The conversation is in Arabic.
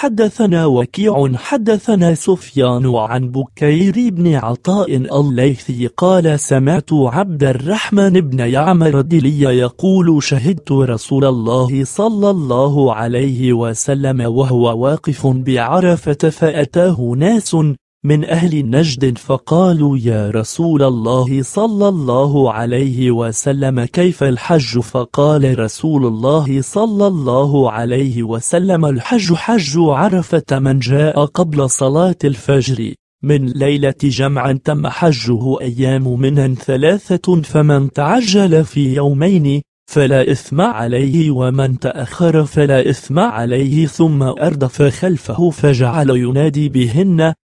حدثنا وكيع حدثنا سفيان عن بكير بن عطاء الليثي قال سمعت عبد الرحمن بن يعمر الدلي يقول شهدت رسول الله صلى الله عليه وسلم وهو واقف بعرفة فأتاه ناس من أهل نجد فقالوا يا رسول الله صلى الله عليه وسلم كيف الحج فقال رسول الله صلى الله عليه وسلم الحج حج عرفة من جاء قبل صلاة الفجر من ليلة جمع تم حجه أيام منها ثلاثة فمن تعجل في يومين فلا إثم عليه ومن تأخر فلا إثم عليه ثم أردف خلفه فجعل ينادي بهن